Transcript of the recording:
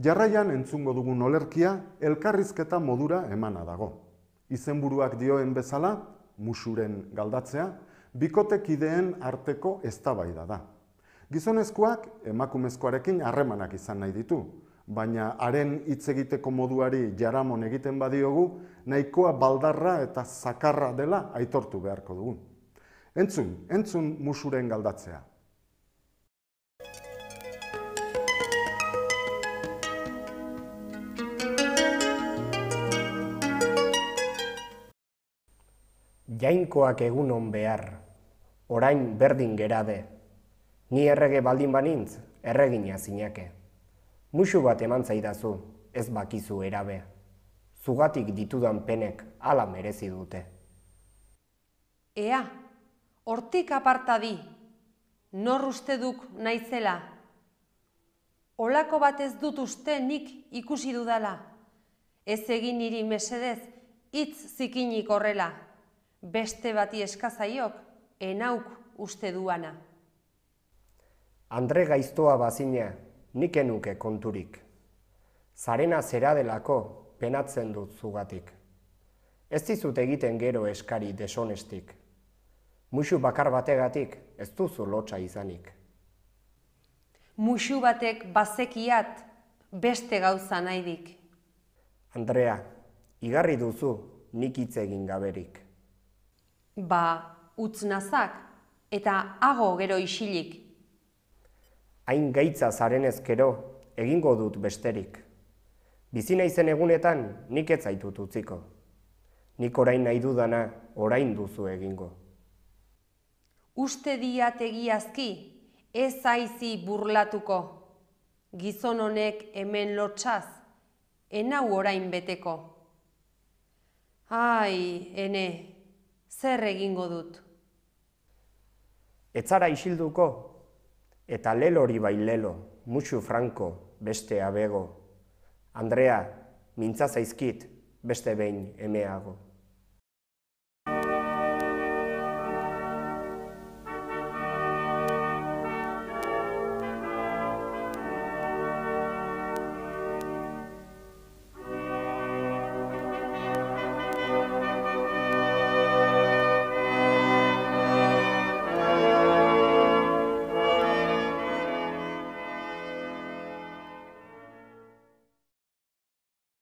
Jarraian entzungo dugun olerkia elkarrizketa modura emana dago. Izenburuak dioen bezala, musuren galdatzea, bikotekideen arteko eztabaida da. Gizonezkoak emakumezkoarekin harremanak izan nahi ditu, baina haren hitz egiteko moduari jaramon egiten badiogu, nahikoa baldarra eta zakarra dela aitortu beharko dugu. Entzun, entzun musuren galdatzea. jainkoak egunon behar, orain berdin gerade. Ni errege baldin banintz, erregina zinake. Musu bat eman zaidazu, ez bakizu erabe. Zugatik ditudan penek ala merezi dute. Ea, hortik aparta apartadi, nor uste duk naizela. Olako bat ez dut uste nik ikusi dudala. Ez egin niri mesedez, hitz zikinik horrela beste bati eskazaiok enauk uste duana. Andre gaiztoa bazina, nik konturik. Zarena zera penatzen dut zugatik. Ez dizut egiten gero eskari desonestik. Muxu bakar bategatik ez duzu lotxa izanik. Muxu batek bazekiat beste gauza nahi dik. Andrea, igarri duzu nik egin gaberik. Ba, utz eta ago gero isilik. Hain gaitza zaren ezkero, egingo dut besterik. Bizina izen egunetan, nik ez zaitut utziko. Nik orain nahi dudana, orain duzu egingo. Uste diat egiazki, ez zaizi burlatuko. Gizon honek hemen lotxaz, enau orain beteko. Ai, ene, zer egingo dut? Etzara isilduko, eta lelo hori bai lelo, musu franko, beste abego. Andrea, mintza zaizkit, beste behin emeago.